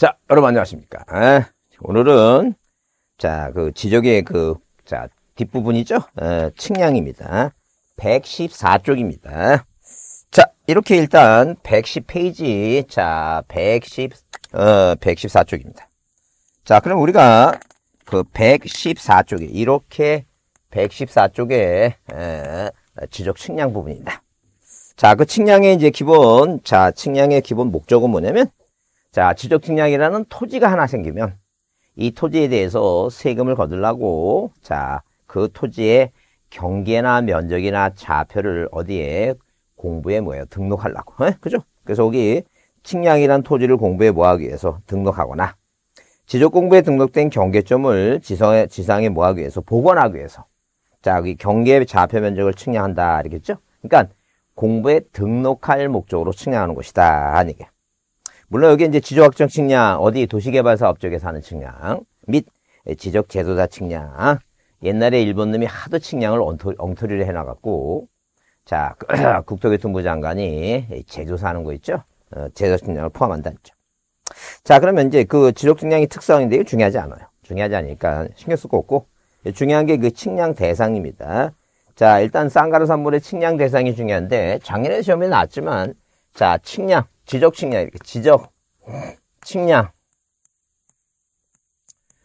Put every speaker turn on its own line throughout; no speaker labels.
자, 여러분 안녕하십니까. 오늘은, 자, 그 지적의 그, 자, 뒷부분이죠? 어, 측량입니다. 114쪽입니다. 자, 이렇게 일단 110페이지, 자, 110, 어, 114쪽입니다. 자, 그럼 우리가 그 114쪽에, 이렇게 1 1 4쪽 에, 지적 측량 부분입니다. 자, 그 측량의 이제 기본, 자, 측량의 기본 목적은 뭐냐면, 자, 지적 측량이라는 토지가 하나 생기면 이 토지에 대해서 세금을 거둘라고 자, 그 토지의 경계나 면적이나 좌표를 어디에 공부에 뭐예요? 등록하려고. 에? 예? 그죠? 그래서 여기 측량이란 토지를 공부에 뭐하기 위해서 등록하거나 지적 공부에 등록된 경계점을 지성에, 지상에 뭐하기 위해서 복원하기 위해서 자, 여기 경계 좌표 면적을 측량한다. 이겠죠? 그러니까 공부에 등록할 목적으로 측량하는 것이다. 하는 얘 물론 여기 이제 지적확정 측량, 어디 도시개발사업 쪽에 사는 측량, 및 지적 제도자 측량. 옛날에 일본 놈이 하도 측량을 엉터리, 를 해놔갖고, 자, 국토교통부 장관이 제조사하는 거 있죠? 어, 제조 측량을 포함한다 했죠. 자, 그러면 이제 그 지적 측량의 특성인데 이거 중요하지 않아요. 중요하지 않으니까 신경 쓸 거 없고, 중요한 게 그 측량 대상입니다. 자, 일단 쌍가루 산물의 측량 대상이 중요한데, 작년에 시험에 나왔지만, 자, 측량. 지적 측량 이렇게 지적 측량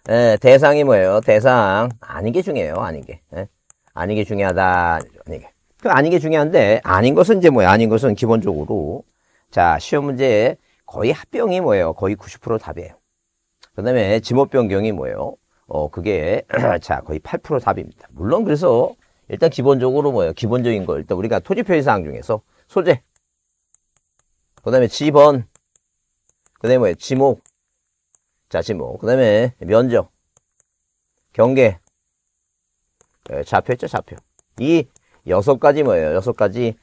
예, 대상이 뭐예요? 대상 아닌 게 중요해요. 아닌 게 예? 아닌 게 중요하다. 아닌 게. 그 아닌 게 중요한데 아닌 것은 이제 뭐야? 아닌 것은 기본적으로 자 시험 문제 거의 합병이 뭐예요? 거의 90% 답이에요. 그다음에 지목 변경이 뭐예요? 어 그게 자 거의 8% 답입니다. 물론 그래서 일단 기본적으로 뭐예요? 기본적인 거 일단 우리가 토지표의 상 중에서 소재 그 다음에 지번. 그 다음에 뭐예요? 지목. 자, 지목. 그 다음에 면적. 경계. 예, 좌표 있죠, 좌표. 이 여섯 가지 뭐예요? 여섯 가지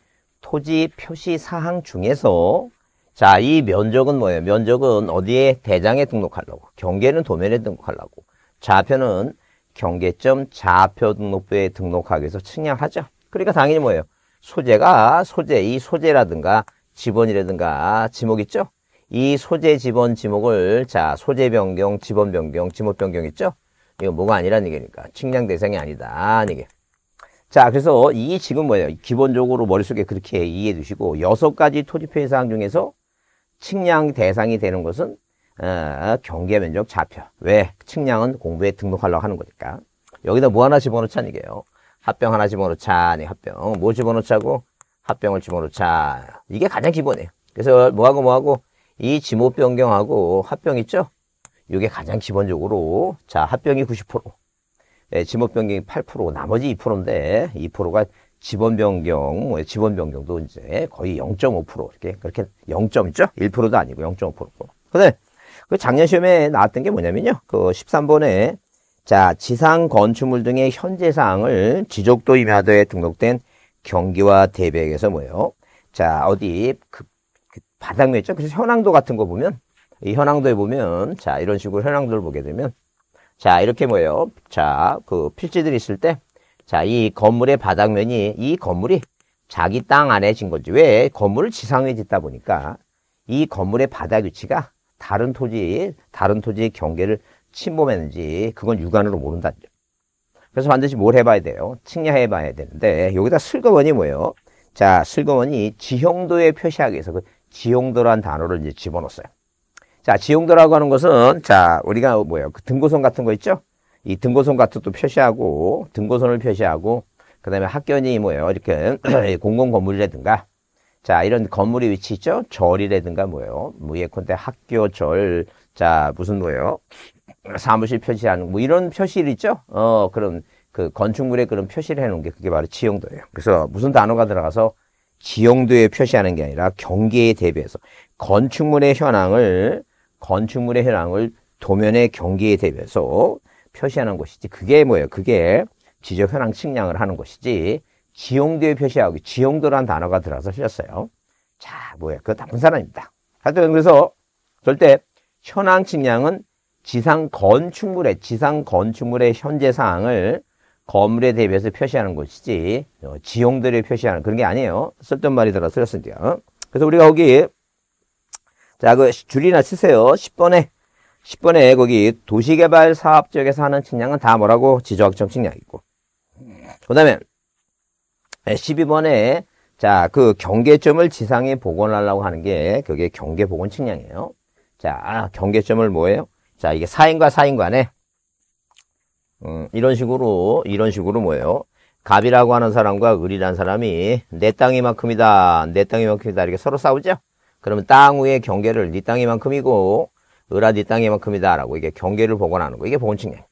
토지 표시 사항 중에서 자, 이 면적은 뭐예요? 면적은 어디에 대장에 등록하려고. 경계는 도면에 등록하려고. 좌표는 경계점 좌표 등록부에 등록하기 위해서 측량하죠. 그러니까 당연히 뭐예요? 소재가 소재, 이 소재라든가 지번이라든가 지목 있죠? 이 소재 지번 지목을 자 소재 변경, 지번 변경, 지목 변경 있죠? 이거 뭐가 아니라는 얘기니까 측량 대상이 아니다 이게. 자 그래서 이 지금 뭐예요? 기본적으로 머릿속에 그렇게 이해해 두시고 여섯 가지 토지표현 사항 중에서 측량 대상이 되는 것은 어, 경계 면적 좌표. 왜? 측량은 공부에 등록하려고 하는 거니까. 여기다 뭐 하나 집어넣자는 얘기예요. 합병 하나 집어넣자니 합병. 뭐 집어넣자고? 합병을 집어넣자. 이게 가장 기본이에요. 그래서 뭐하고 뭐하고 이 지모 변경하고 합병 있죠? 이게 가장 기본적으로 자 합병이 90% 예, 지모 변경이 8% 나머지 2%인데 2%가 지번 변경, 예, 지번 변경도 이제 거의 0.5% 이렇게 그렇게 0점 있죠? 1%도 아니고 0.5%고. 근데 그 작년 시험에 나왔던 게 뭐냐면요. 그 13번에 자 지상 건축물 등의 현재 사항을 지적도 임야도에 등록된 경기와 대백에서 뭐예요? 자, 어디 그, 그 바닥면 있죠? 그래서 현황도 같은 거 보면 이 현황도에 보면 자, 이런 식으로 현황도를 보게 되면 자, 이렇게 뭐예요? 자, 그 필지들이 있을 때 자, 이 건물의 바닥면이 이 건물이 자기 땅 안에 진 건지 왜 건물을 지상에 짓다 보니까 이 건물의 바닥 위치가 다른 토지, 다른 토지의 경계를 침범했는지 그건 육안으로 모른다. 죠 그래서 반드시 뭘 해봐야 돼요? 측량해 봐야 되는데 여기다 슬거머니 뭐예요? 자, 슬거머니 지형도에 표시하기 위해서 그 지형도란 단어를 이제 집어넣었어요. 자, 지형도라고 하는 것은 자, 우리가 뭐예요? 그 등고선 같은 거 있죠? 이 등고선 같은 것도 표시하고 등고선을 표시하고 그다음에 학견이 뭐예요? 이렇게 공공 건물이라든가 자, 이런 건물이 위치 있죠? 절이라든가 뭐예요? 뭐 예컨대 학교, 절, 자, 무슨 뭐예요? 사무실 표시하는 뭐 이런 표시를 있죠? 어, 그런 그 건축물에 그런 표시를 해놓은 게 그게 바로 지형도예요 그래서 무슨 단어가 들어가서 지형도에 표시하는 게 아니라 경계에 대비해서 건축물의 현황을 건축물의 현황을 도면의 경계에 대비해서 표시하는 것이지 그게 뭐예요? 그게 지적 현황 측량을 하는 것이지 지형도에 표시하고 지형도란 단어가 들어가서 흘렸어요. 자, 뭐예요? 그거 나쁜 사람입니다. 하여튼 그래서 절대 현황 측량은 지상 건축물의 지상 건축물의 현재 사항을 건물에 대비해서 표시하는 것이지 어, 지형들을 표시하는 그런 게 아니에요. 쓸던 말이더라 쓰렸습니다 그래서 우리가 거기 자 그 줄이나 쓰세요 10번에 10번에 거기 도시개발 사업 지역에서 하는 측량은 다 뭐라고 지적정 측량이고 그 다음에 12번에 자 그 경계점을 지상에 복원하려고 하는 게 그게 경계복원 측량이에요. 자 아, 경계점을 뭐예요? 자 이게 사인과 사인 간에 어, 이런 식으로 이런 식으로 뭐예요? 갑이라고 하는 사람과 을이라는 사람이 내 땅이만큼이다, 내 땅이만큼이다 이렇게 서로 싸우죠. 그러면 땅 위의 경계를 네 땅이만큼이고 을아 네 땅이만큼이다라고 이게 경계를 복원하는 거. 이게 복원보이에요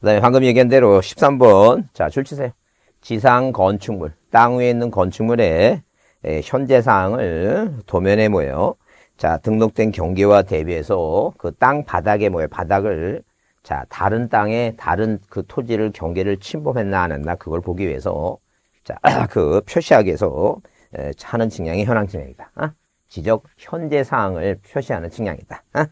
그다음에 방금 얘기한 대로 13번 자 줄치세요. 지상 건축물 땅 위에 있는 건축물의 현재 사항을 도면에 뭐예요? 자 등록된 경계와 대비해서 그 땅 바닥에 뭐예요? 바닥을 자, 다른 땅에 다른 그 토지를 경계를 침범했나 안 했나 그걸 보기 위해서 자, 그 표시하기 위해서 하는 측량이 현황 측량이다. 어? 지적 현재 사항을 표시하는 측량이다. 어?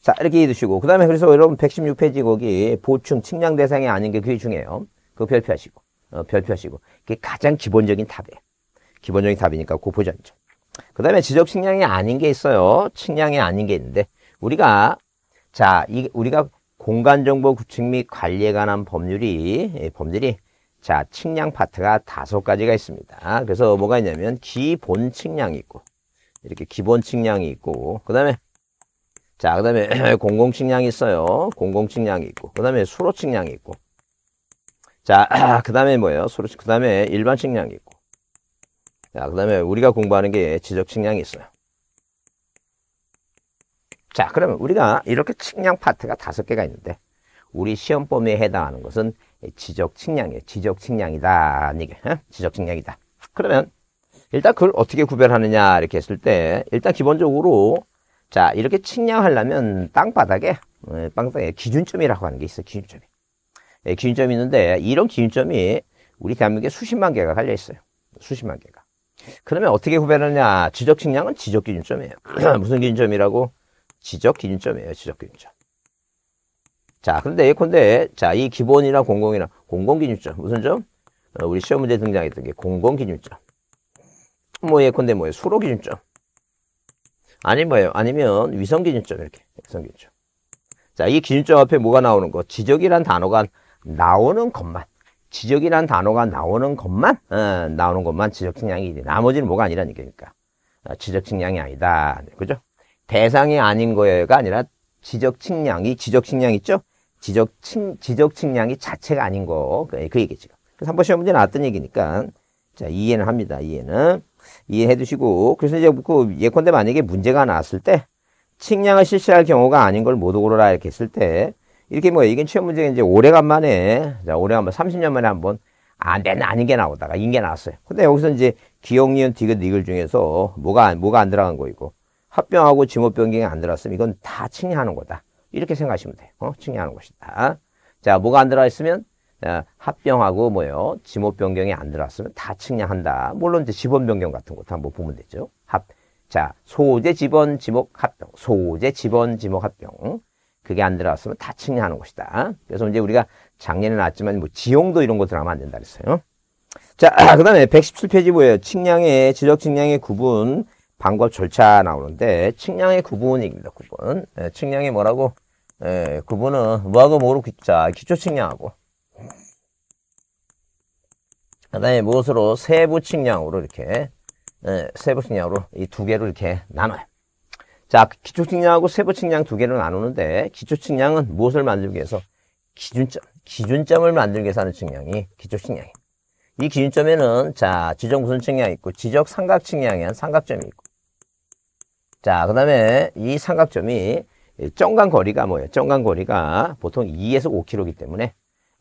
자, 이렇게 해두시고 그 다음에 그래서 여러분 116페이지 거기 보충 측량 대상이 아닌 게 그게 중요해요. 그거 별표하시고 어, 별표하시고 그게 가장 기본적인 답이에요. 기본적인 답이니까 그보죠그 다음에 지적 측량이 아닌 게 있어요. 측량이 아닌 게 있는데 우리가 자, 이, 우리가 공간정보 구축 및 관리에 관한 법률이 예, 법률이 자 측량 파트가 다섯 가지가 있습니다. 그래서 뭐가 있냐면 기본 측량이 있고 이렇게 기본 측량이 있고 그 다음에 자그 다음에 공공 측량이 있어요. 공공 측량이 있고 그 다음에 수로 측량이 있고 자그 다음에 뭐예요? 수로 그 다음에 일반 측량이 있고 자그 다음에 우리가 공부하는 게 지적 측량이 있어요. 자 그러면 우리가 이렇게 측량 파트가 다섯 개가 있는데 우리 시험 범위에 해당하는 것은 지적 측량이에요. 지적 측량이다. 이게 지적 측량이다. 그러면 일단 그걸 어떻게 구별하느냐 이렇게 했을 때 일단 기본적으로 자 이렇게 측량하려면 땅바닥에 어, 땅바닥에 기준점이라고 하는 게 있어요. 기준점이. 예, 기준점이 있는데 이런 기준점이 우리 대한민국에 수십만 개가 달려 있어요. 수십만 개가. 그러면 어떻게 구별하느냐? 지적 측량은 지적 기준점이에요. 무슨 기준점이라고? 지적 기준점이에요. 지적 기준점. 자, 그데 예컨대, 자, 이 기본이나 공공이나 공공기준점. 무슨 점? 어, 우리 시험 문제 등장했던 게 공공기준점. 뭐 예컨대 뭐예요? 수로기준점. 아니 뭐 아니면 위성기준점 이렇게. 위성기준점. 자, 이 기준점 앞에 뭐가 나오는 거? 지적이란 단어가 나오는 것만. 지적이란 단어가 나오는 것만, 어, 나오는 것만 지적 측량이지. 나머지는 뭐가 아니라는 얘기니까. 아, 지적 측량이 아니다. 그죠? 대상이 아닌 거예요가 아니라 지적 측량이 지적 측량 있죠? 지적 측 지적 측량이 자체가 아닌 거. 그, 그 얘기죠. 그래서 한번 시험 문제 나왔던 얘기니까 자, 이해는 합니다. 이해는 이해해 두시고 그래서 이제 그 예컨대 만약에 문제가 나왔을 때 측량을 실시할 경우가 아닌 걸 모두 고르라 이렇게 했을 때 이렇게 뭐 이게 취업 문제가 이제 오래간만에 자, 오래간만에 30년 만에 한 번 아, 내 아닌 게 나오다가 인게 나왔어요. 근데 여기서 이제 기억니은 디귿 니글 중에서 뭐가 뭐가 안 들어간 거이고 합병하고지모변경이안 들어왔으면 이건 다 칭의하는 거다. 이렇게 생각하시면 돼요. 어? 칭의하는 것이다. 자, 뭐가 안 들어와 있으면 합병하고 뭐요 지목변경이안 들어왔으면 다 측량한다. 물론 이제 지번변경 같은 것도 한번 보면 되죠. 합. 자, 소재, 지번, 지목, 합병. 소재, 지번, 지목, 합병. 그게 안 들어왔으면 다 측량하는 것이다. 그래서 이제 우리가 작년에 나왔지만 뭐 지용도 이런 거 들어가면 안 된다 그랬어요. 자, 그 다음에 117페이지 뭐예요? 측량의, 지적 측량의 구분, 광고 절차 나오는데 측량의 구분입니다. 구분. 예, 측량이 뭐라고? 예, 구분은 뭐하고 뭐로 자 기초 측량하고 그다음에 무엇으로 세부 측량으로 이렇게 예, 세부 측량으로 이 두 개로 이렇게 나눠요. 자 기초 측량하고 세부 측량 두 개로 나누는데 기초 측량은 무엇을 만들기 위해서 기준점 기준점을 만들기 위해서 하는 측량이 기초 측량이에요. 이 기준점에는 자 지정 무선 측량이 있고 지적 삼각 측량에 한 삼각점이 있고 자, 그 다음에 이 삼각점이 정간 거리가 뭐예요? 정간 거리가 보통 2에서 5km이기 때문에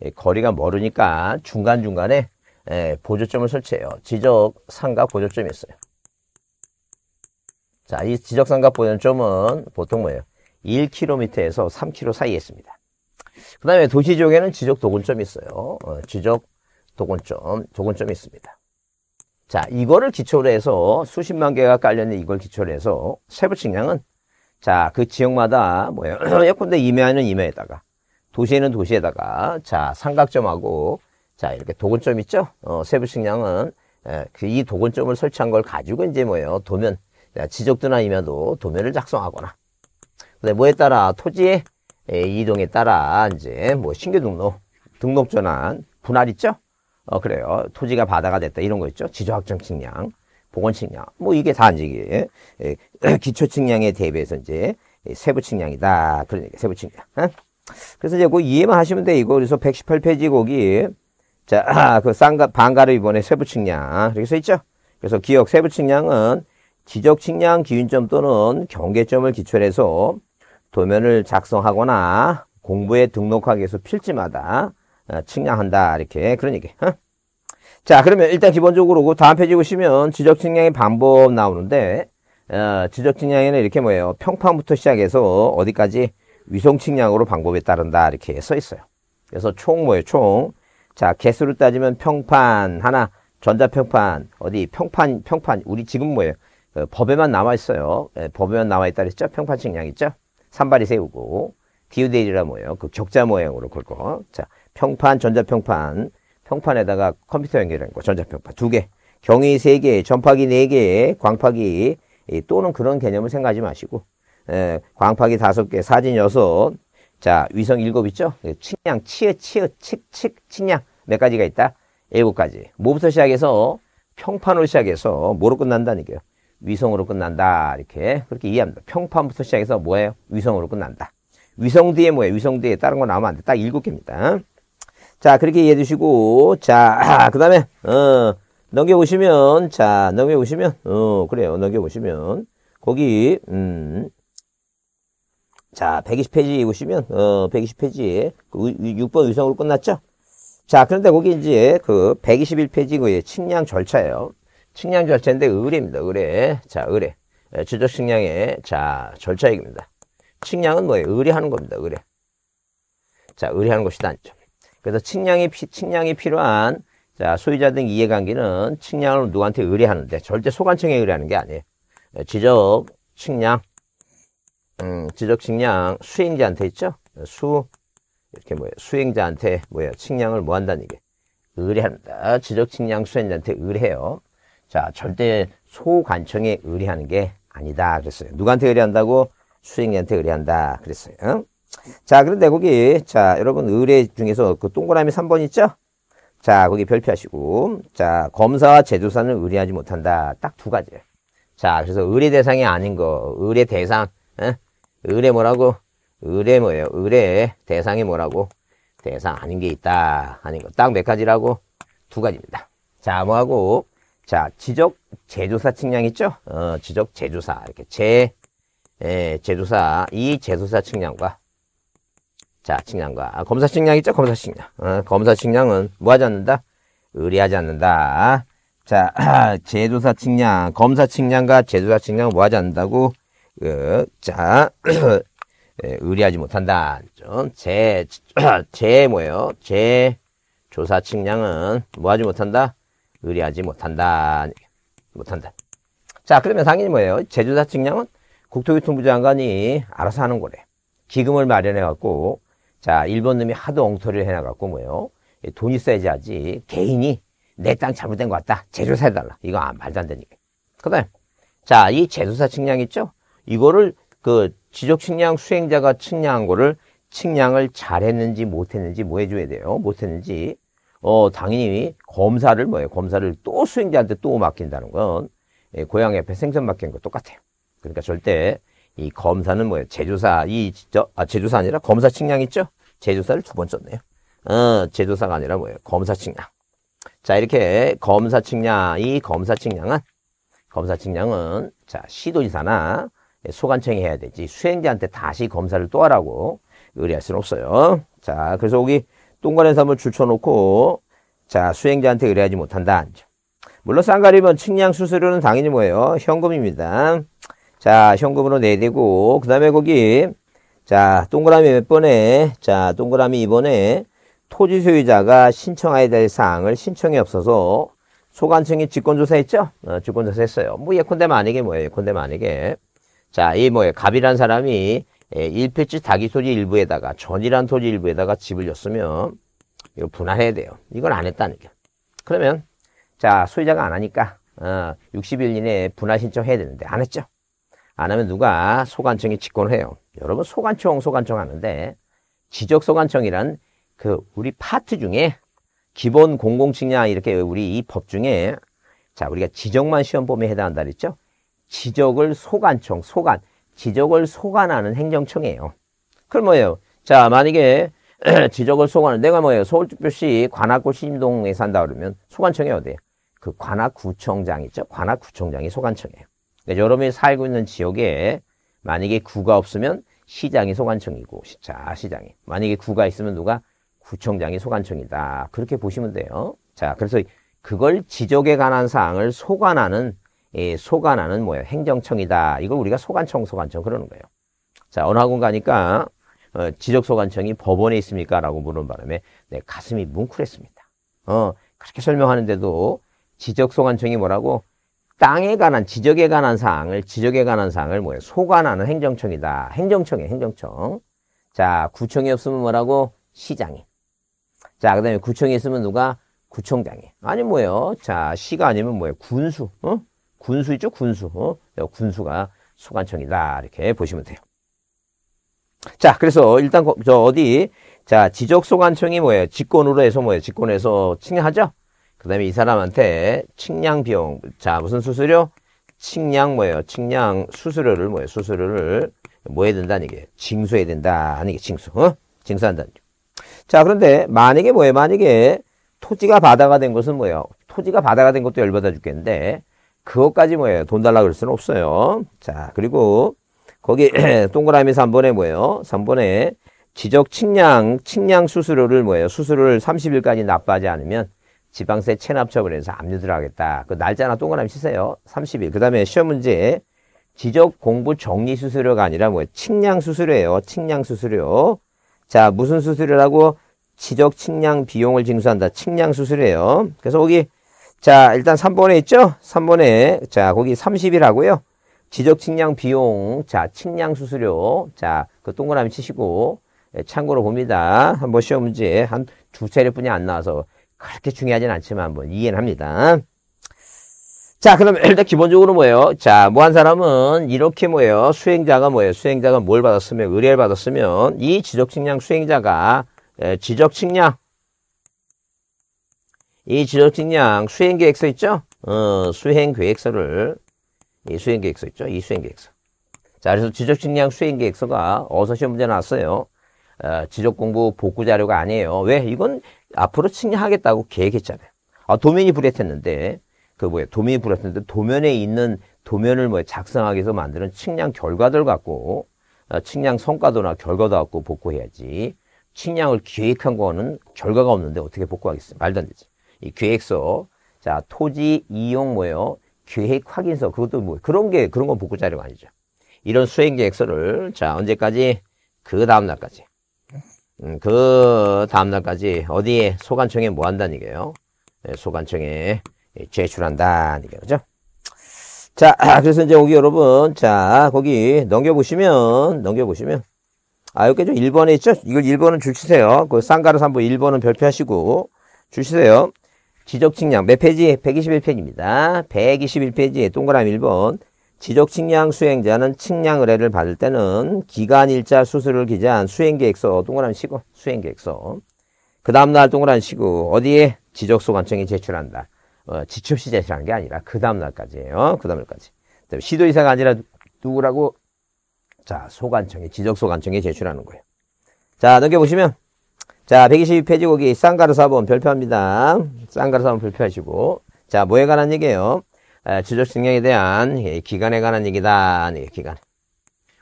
예, 거리가 멀으니까 중간중간에 예, 보조점을 설치해요. 지적 삼각 보조점이 있어요. 자, 이 지적 삼각 보조점은 보통 뭐예요? 1km에서 3km 사이에 있습니다. 그 다음에 도시 지역에는 지적 도군점이 있어요. 어, 지적 도군점, 도군점이 있습니다. 자, 이거를 기초로 해서 수십만 개가 깔려있는 이걸 기초로 해서 세부 측량은 자, 그 지역마다 뭐예요? 예컨대 임야는 임야에다가 도시에는 도시에다가 자, 삼각점하고 자, 이렇게 도근점 있죠? 어, 세부 측량은 예, 그이 도근점을 설치한 걸 가지고 이제 뭐예요? 도면 지적도나 임야도 도면을 작성하거나 근데 뭐에 따라 토지의 예, 이동에 따라 이제 뭐 신규 등록, 등록 전환, 분할 있죠? 어, 그래요. 토지가 바다가 됐다. 이런 거 있죠. 지조학적 측량, 보건 측량. 뭐 이게 다 이제 예, 예, 기초 측량에 대비해서 이제 세부 측량이다. 그러니까 세부 측량. 어? 그래서 이제 그 이해만 하시면 돼. 이거 그래서 118페이지 거기. 자, 그 쌍가, 방가루 이번에 세부 측량. 이렇게 써 있죠. 그래서 기억 세부 측량은 지적 측량 기준점 또는 경계점을 기초로 해서 도면을 작성하거나 공부에 등록하기 위해서 필지마다 아, 측량한다 이렇게 그런 얘기 어? 자 그러면 일단 기본적으로 그 다음 페이지 보시면 지적측량의 방법 나오는데 어, 지적측량에는 이렇게 뭐예요 평판부터 시작해서 어디까지 위성측량으로 방법에 따른다 이렇게 써 있어요 그래서 총 뭐예요 총 자 개수로 따지면 평판 하나 전자평판 어디 평판 평판 우리 지금 뭐예요 그 법에만 남아 있어요 예, 법에만 남아 있다 그랬죠 평판 측량 있죠 산발이 세우고 디오데일이라 뭐예요 그 격자 모양으로 긁고 자 평판, 전자평판, 평판에다가 컴퓨터 연결한 거, 전자평판 두 개, 경위 세 개, 전파기 네 개, 광파기 또는 그런 개념을 생각하지 마시고 에, 예, 광파기 다섯 개, 사진 여섯, 자 위성 일곱 있죠? 예, 측량, 치어, 치어, 칙, 칙, 측량 몇 가지가 있다? 일곱 가지. 뭐부터 시작해서 평판으로 시작해서 뭐로 끝난다는게요 위성으로 끝난다 이렇게 그렇게 이해합니다. 평판부터 시작해서 뭐예요? 위성으로 끝난다. 위성 뒤에 뭐예요? 위성 뒤에 다른 거 나오면 안 돼. 딱 일곱 개입니다. 자, 그렇게 이해해 주시고, 자, 그 다음에, 어, 넘겨보시면, 자, 넘겨보시면, 어, 그래요. 넘겨보시면, 거기, 음, 자, 120페이지 보시면, 어, 120페이지에, 그 6번 의성으로 끝났죠? 자, 그런데 거기 이제, 그, 121페이지, 그, 측량 절차예요. 측량 절차인데, 의뢰입니다. 의뢰. 자, 의뢰. 지적 예, 측량의, 자, 절차 얘기입니다. 측량은 뭐예요? 의뢰하는 겁니다. 의뢰. 자, 의뢰하는 것이다. 아죠 그래서 측량이, 피, 측량이 필요한 자, 소유자 등 이해관계는 측량을 누구한테 의뢰하는데 절대 소관청에 의뢰하는 게 아니에요. 예, 지적, 측량, 음, 지적, 측량 수행자한테 있죠? 예, 수, 이렇게 뭐예요? 수행자한테 뭐예요? 측량을 뭐 한다는 게 의뢰한다. 지적, 측량 수행자한테 의뢰해요. 자, 절대 소관청에 의뢰하는 게 아니다. 그랬어요. 누구한테 의뢰한다고? 수행자한테 의뢰한다. 그랬어요. 응? 자, 그런데 거기, 자, 여러분 의뢰 중에서 그 동그라미 3번 있죠? 자, 거기 별표하시고, 자, 검사와 제조사는 의뢰하지 못한다. 딱 두 가지예요. 자, 그래서 의뢰 대상이 아닌 거, 의뢰 대상, 에? 의뢰 뭐라고? 의뢰 뭐예요? 의뢰 대상이 뭐라고? 대상 아닌 게 있다. 아닌 거. 딱 몇 가지라고? 두 가지입니다. 자, 뭐하고, 자, 지적 제조사 측량 있죠? 어, 지적 제조사. 이렇게 제, 예, 제조사, 이 제조사 측량과 자, 측량과 아, 검사 측량 있죠? 검사 측량. 어, 검사 측량은 뭐 하지 않는다? 의뢰하지 않는다. 자, 아, 제조사 측량, 검사 측량과 제조사 측량은 뭐 하지 않는다고? 그, 자, 예, 의뢰하지 못한다. 제, 제 뭐예요? 제 조사 측량은 뭐 하지 못한다? 의뢰하지 못한다. 못한다. 자, 그러면 당연히 뭐예요? 제조사 측량은 국토교통부 장관이 알아서 하는 거래. 기금을 마련해갖고 자, 일본 놈이 하도 엉터리를 해놔갖고 뭐예요? 돈이 써야지 하지. 개인이 내 땅 잘못된 것 같다. 제조사 해달라. 이거 안, 아, 말도 안 되니까. 그 다음. 에 자, 이 제조사 측량 있죠? 이거를 그 지적 측량 수행자가 측량한 거를 측량을 잘했는지 못했는지 뭐 해줘야 돼요? 못했는지. 어, 당연히 검사를 뭐예요? 검사를 또 수행자한테 또 맡긴다는 건 예, 고양 옆에 생선 맡긴거 똑같아요. 그러니까 절대 이 검사는 뭐예요? 제조사, 이, 저, 아, 제조사 아니라 검사 측량 있죠? 제조사를 두 번 썼네요. 어, 제조사가 아니라 뭐예요? 검사 측량. 자, 이렇게 검사 측량, 이 검사 측량은, 검사 측량은, 자, 시도지사나 소관청이 해야 되지. 수행자한테 다시 검사를 또 하라고 의뢰할 수는 없어요. 자, 그래서 여기 똥관에서 한번 줄쳐놓고, 자, 수행자한테 의뢰하지 못한다. 물론 쌍가리면 측량 수수료는 당연히 뭐예요? 현금입니다. 자, 현금으로 내리고, 그 다음에 거기, 자, 동그라미 몇 번에, 자, 동그라미 이번에 토지 소유자가 신청해야 될 사항을 신청이 없어서 소관청이 직권조사했죠? 어, 직권조사했어요. 뭐 예컨대 만약에 뭐예요? 예컨대 만약에. 자, 이 뭐예요? 갑이란 사람이 예, 일필지 자기 소지 일부에다가 전이란 토지 일부에다가 집을 줬으면 이거 분할해야 돼요. 이걸 안 했다는 게. 그러면 자 소유자가 안 하니까 어, 60일 이내에 분할 신청해야 되는데 안 했죠. 안 하면 누가 소관청이 직권을 해요. 여러분 소관청 소관청 하는데 지적 소관청이란 그 우리 파트 중에 기본 공공측량 이렇게 우리 이 법 중에 자 우리가 지적만 시험 범위에 해당한다 그랬죠. 지적을 소관청 소관 지적을 소관하는 행정청이에요. 그럼 뭐예요? 자 만약에 지적을 소관하는 내가 뭐예요? 서울특별시 관악구 신림동에 산다 그러면 소관청이 어디예요? 그 관악구청장 있죠? 관악구청장이 소관청이에요. 그러니까 네, 여러분이 살고 있는 지역에 만약에 구가 없으면 시장이 소관청이고 자 시장이 만약에 구가 있으면 누가 구청장이 소관청이다 그렇게 보시면 돼요. 자 그래서 그걸 지적에 관한 사항을 소관하는 예, 소관하는 뭐예요? 행정청이다. 이걸 우리가 소관청, 소관청 그러는 거예요. 자, 어느 학원 가니까 어, 지적소관청이 법원에 있습니까? 라고 물은 바람에 네, 가슴이 뭉클했습니다. 어, 그렇게 설명하는데도 지적소관청이 뭐라고? 땅에 관한 지적에 관한 사항을 지적에 관한 사항을 뭐예요? 소관하는 행정청이다. 행정청이에요. 행정청. 자, 구청이 없으면 뭐라고? 시장이. 자, 그다음에 구청이 있으면 누가? 구청장이. 아니 뭐예요? 자, 시가 아니면 뭐예요? 군수. 어? 군수 있죠? 군수. 어? 군수가 소관청이다. 이렇게 보시면 돼요. 자, 그래서 일단 저 어디 자, 지적 소관청이 뭐예요? 직권으로 해서 뭐예요? 직권에서 칭하죠? 그 다음에 이 사람한테 측량 비용. 자, 무슨 수수료? 측량 뭐예요? 측량 수수료를 뭐예요? 수수료를 뭐 해야 된다는 얘기예요? 징수해야 된다는 얘기 징수. 어? 징수한다는 얘기. 자, 그런데 만약에 뭐예요? 만약에 토지가 바다가 된 것은 뭐예요? 토지가 바다가 된 것도 열받아 죽겠는데 그것까지 뭐예요? 돈 달라 그럴 수는 없어요. 자, 그리고 거기 동그라미 3번에 뭐예요? 3번에 지적 측량, 측량 수수료를 뭐예요? 수수료를 30일까지 납부하지 않으면 지방세 체납처분 에서 압류들 하겠다. 그 날짜나 동그라미 치세요. 30일. 그 다음에 시험 문제. 지적 공부 정리 수수료가 아니라 뭐 측량 수수료예요. 측량 수수료. 자, 무슨 수수료라고 지적 측량 비용을 징수한다. 측량 수수료예요. 그래서 거기 자, 일단 3번에 있죠? 3번에 자, 거기 30일 하고요. 지적 측량 비용. 자, 측량 수수료. 자, 그 동그라미 치시고 예, 참고로 봅니다. 한번 시험 문제 한두 차례뿐이 안 나와서 그렇게 중요하진 않지만 한 이해는 합니다. 자, 그럼 일단 기본적으로 뭐예요? 자, 뭐 한 사람은 이렇게 뭐예요? 수행자가 뭐예요? 수행자가 뭘 받았으면, 의뢰를 받았으면, 이 지적측량 수행자가 예, 지적측량, 이 지적측량 수행계획서 있죠? 어, 수행계획서를, 이 수행계획서 있죠? 이 수행계획서. 자, 그래서 지적측량 수행계획서가 어서 시험 문제 나왔어요. 어, 지적공부 복구 자료가 아니에요. 왜? 이건 앞으로 측량하겠다고 계획했잖아요. 아, 도면이 불했했는데 그 뭐야 도면이 불했는데 도면에 있는 도면을 뭐 작성하기 위해서 만드는 측량 결과들 갖고 어, 측량 성과도나 결과도 갖고 복구해야지. 측량을 기획한 거는 결과가 없는데 어떻게 복구하겠어요? 말도 안 되지. 이 계획서, 자 토지 이용 뭐요 계획 확인서 그것도 뭐 그런 게 그런 건 복구 자료가 아니죠. 이런 수행 계획서를 자 언제까지 그 다음 날까지 음, 그 다음날까지 어디에 소관청에 뭐 한다는 얘기예요? 예, 소관청에 예, 제출한다는 얘기죠. 자, 아, 그래서 이제 여기 여러분, 자, 거기 넘겨보시면, 넘겨보시면, 아, 여기 좀 1번에 있죠? 이걸 1번은 줄치세요. 그 쌍가루 3번 1번은 별표하시고, 줄치세요. 지적 측량, 몇 페이지? 121페이지입니다. 121페이지에 동그라미 1번, 지적 측량 수행자는 측량 의뢰를 받을 때는 기간 일자 수술을 기재한 수행계획서 동그라미 시고 수행계획서 그 다음날 동그라미 시고 어디에 지적소 관청이 제출한다. 어, 지출시 제출한 게 아니라 그 다음날까지예요. 그 다음날까지. 시도이사가 아니라 누구라고? 자 소관청에 지적소 관청에 제출하는 거예요. 자 넘겨보시면 자 122페이지 거기 쌍가루 사본 별표합니다. 쌍가루 사본 별표하시고 자 뭐에 관한 얘기예요? 주적측량에 대한 예, 기간에 관한 얘기다. 예, 기간.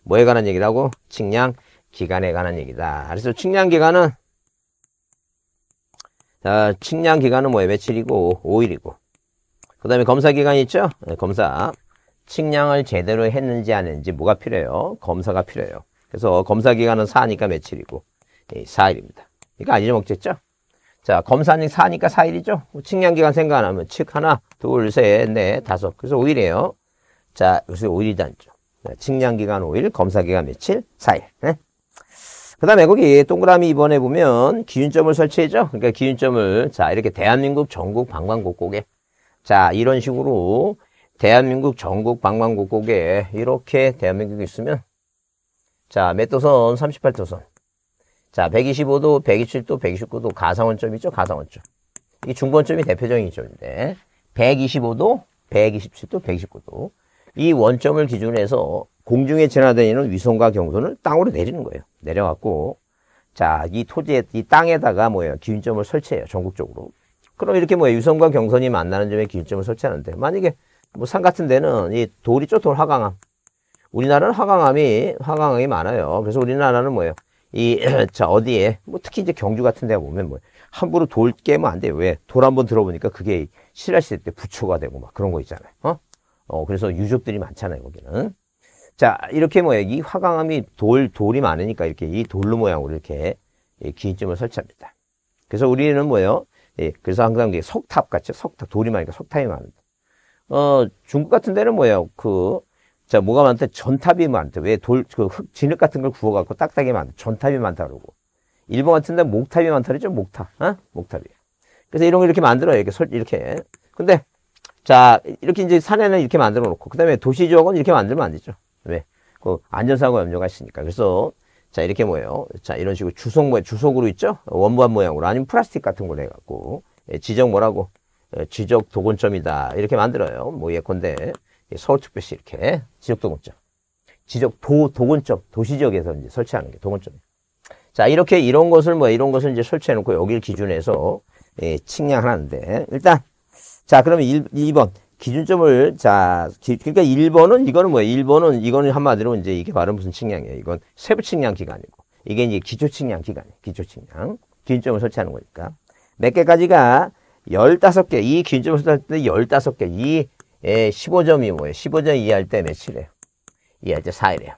뭐에 관한 얘기라고? 측량 기간에 관한 얘기다. 그래서 측량 기간은 자, 측량 기간은 뭐예요? 며칠이고 5일이고. 그 다음에 검사 기간이 있죠? 예, 검사. 측량을 제대로 했는지 안 했는지 뭐가 필요해요? 검사가 필요해요. 그래서 검사 기간은 4니까 며칠이고 4일입니다. 이거 아니죠? 먹겠죠? 자, 검사는 4니까 4일이죠. 뭐 측량기간 생각 안 하면 측 하나, 둘, 셋, 넷, 다섯. 그래서 5일이에요. 자, 여기서 5일이 단죠. 측량기간 5일, 검사기간 며칠? 4일. 네? 그 다음에 거기 동그라미 이번에 보면 기준점을 설치해죠. 그러니까 기준점을 자 이렇게 대한민국 전국 방방곡곡에 자 이런 식으로 대한민국 전국 방방곡곡에 이렇게 대한민국이 있으면 자몇 도선 38도선 자, 125도, 127도, 129도 가상원점 이죠 가상원점. 이중본점이 대표적인 점인데 125도, 127도, 129도. 이 원점을 기준으로 해서 공중에 지나다니는 위성과 경선을 땅으로 내리는 거예요. 내려갖고 자, 이 토지에, 이 땅에다가 뭐예요? 기준점을 설치해요. 전국적으로. 그럼 이렇게 뭐 위성과 경선이 만나는 점에 기준점을 설치하는데 만약에 뭐 산 같은 데는 이 돌이 쪼돌 하강암. 우리나라는 하강암이 하강암이 많아요. 그래서 우리나라는 뭐예요? 이, 자, 어디에, 뭐 특히 이제 경주 같은 데 보면 뭐, 함부로 돌 깨면 안 돼요. 왜? 돌 한번 들어보니까 그게 신라시대 때 부처가 되고 막 그런 거 있잖아요. 어? 어, 그래서 유족들이 많잖아요, 거기는. 자, 이렇게 뭐, 이 화강암이 돌, 돌이 많으니까 이렇게 이 돌로 모양으로 이렇게 기인점을 설치합니다. 그래서 우리는 뭐예요? 예, 그래서 항상 석탑 같죠? 석탑, 돌이 많으니까 석탑이 많은데. 어, 중국 같은 데는 뭐예요? 그, 자, 뭐가 많다? 전탑이 많다. 왜 돌, 그 흙, 진흙 같은 걸 구워갖고 딱딱이 많다. 전탑이 많다 그러고. 일본 같은 데 목탑이 많다 그러죠? 목탑. 어? 목탑이. 그래서 이런 거 이렇게 만들어요. 이렇게, 솔, 이렇게. 근데, 자, 이렇게 이제 산에는 이렇게 만들어 놓고, 그 다음에 도시 지역은 이렇게 만들면 안 되죠. 왜? 그 안전사고 염려가 있으니까. 그래서, 자, 이렇게 뭐예요? 자, 이런 식으로 주석 모양, 주석으로 있죠? 원반 모양으로, 아니면 플라스틱 같은 걸 해갖고, 예, 지적 뭐라고? 어, 지적 도건점이다. 이렇게 만들어요. 뭐 예컨대. 서울특별시 이렇게 지적도군점, 지적도 도군점 도시 지역에서 이제 설치하는 게 도군점. 자 이렇게 이런 것을 뭐 이런 것을 이제 설치해 놓고 여기를 기준해서 예, 측량하는데 일단 자 그러면 1, 2번 기준점을 자 기, 그러니까 1번은 이거는 뭐예요? 1번은 이거는 한마디로 이제 이게 바로 무슨 측량이에요? 이건 세부 측량 기간이고 이게 이제 기초 측량 기간, 이에요 기초 측량 기준점을 설치하는 거니까 몇 개까지가 열다섯 개 이 기준점을 설치할 때 열다섯 개이 예, 15점이 뭐예요? 15점 이해할때 며칠이에요? 이해할때 4일이에요.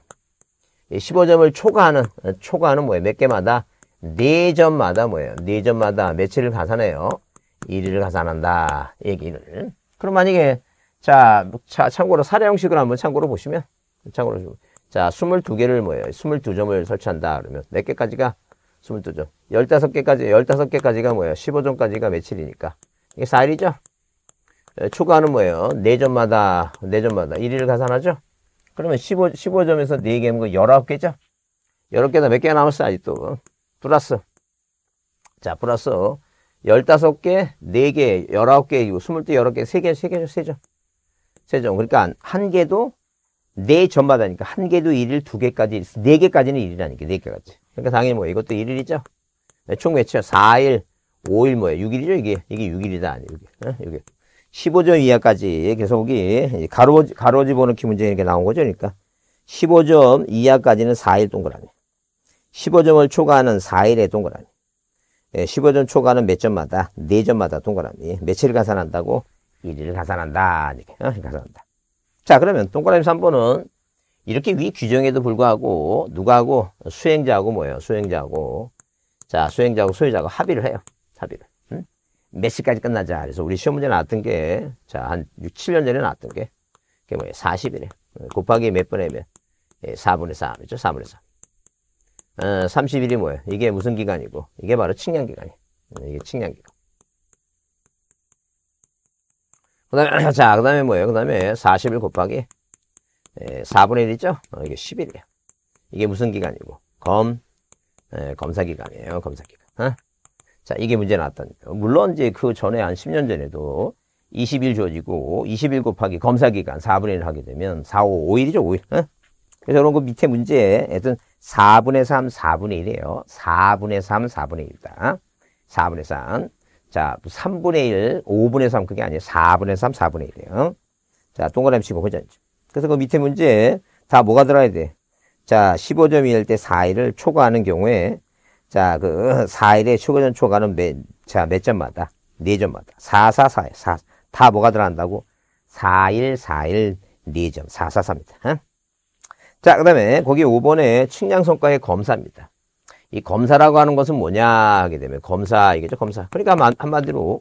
15점을 초과하는, 어, 초과하는 뭐예요? 몇 개마다? 4점마다 뭐예요? 4점마다 며칠을 가산해요? 1일을 가산한다. 얘기를. 그럼 만약에, 자, 자 참고로 사례 형식을 한번 참고로 보시면, 참고로 좀. 자, 22개를 뭐예요? 22점을 설치한다. 그러면 몇 개까지가? 22점. 15개까지, 15개까지가 뭐예요? 15점까지가 며칠이니까. 이게 4일이죠? 초과는 뭐예요? 4점마다, 4점마다 1위를 가산하죠? 그러면 15, 15점에서 4개면 그 19개죠? 19개다 몇개 남았어, 아직도. 플러스. 자, 플러스. 15개, 4개, 19개, 20개, 19개, 3개, 3개죠, 3점. 3점. 그러니까 한 개도 4점마다니까 한 개도 1일, 2개까지, 4개까지는 1이라니까, 4개까지. 그러니까 당연히 뭐 이것도 1일이죠? 총 몇이요? 4일, 5일 뭐예요? 6일이죠, 이게? 이게 6일이다, 아니에요, 6일. 6일. 어? 15조 이하까지 계속이 가로, 가로집어넣기 문제 이렇게 나온 거죠. 그러니까 15점 이하까지는 4일 동그라미. 15점을 초과하는 4일의 동그라미. 15점 예, 초과는 하몇 점마다? 4점마다 동그라미. 며칠 가산한다고? 1일을 가산한다. 이렇게 어? 가산한다. 자 그러면 동그라미 3번은 이렇게 위 규정에도 불구하고 누가하고 수행자하고 뭐예요? 수행자하고 자 수행자하고 소유자하고 합의를 해요. 합의를. 몇 시까지 끝나자. 그래서 우리 시험 문제 나왔던 게, 자, 한 6, 7년 전에 나왔던 게, 그게 뭐예요? 40이래. 어, 곱하기 몇 번에 몇? 예, 4분의 3이죠. 4분의 3. 어, 30일이 뭐예요? 이게 무슨 기간이고? 이게 바로 측량기간이에요. 음, 이게 측량기간. 그 다음에, 자, 그 다음에 뭐예요? 그 다음에 40일 곱하기 예, 4분의 1이죠 어, 이게 10일이에요. 이게 무슨 기간이고? 검, 예, 검사기간이에요. 검사기간. 어? 자, 이게 문제 나왔다 거죠. 물론 이제 그 전에 한 10년 전에도 20일 주어지고 20일 곱하기 검사 기간 4분의 1 하게 되면 4, 5, 5일이죠, 5일. 어? 그래서 이런 거 밑에 문제, 하여튼 4분의 3, 4분의 1이에요. 4분의 3, 4분의 1이다. 4분의 3. 자, 3분의 1, 5분의 3 그게 아니에요. 4분의 3, 4분의 1이에요. 자, 동그라미 치고 그죠? 그래서 그 밑에 문제 다 뭐가 들어야 돼? 자, 1 5점이일때 4일을 초과하는 경우에 자, 그 4일에 추가전 초과는 몇, 자, 몇 점마다? 4점마다. 444, 4, 다 뭐가 들어간다고? 4일, 4일, 4점. 444입니다. 자, 그 다음에 거기 5번에 측량성과의 검사입니다. 이 검사라고 하는 것은 뭐냐 하게 되면 검사 이게죠 검사 그러니까 한마디로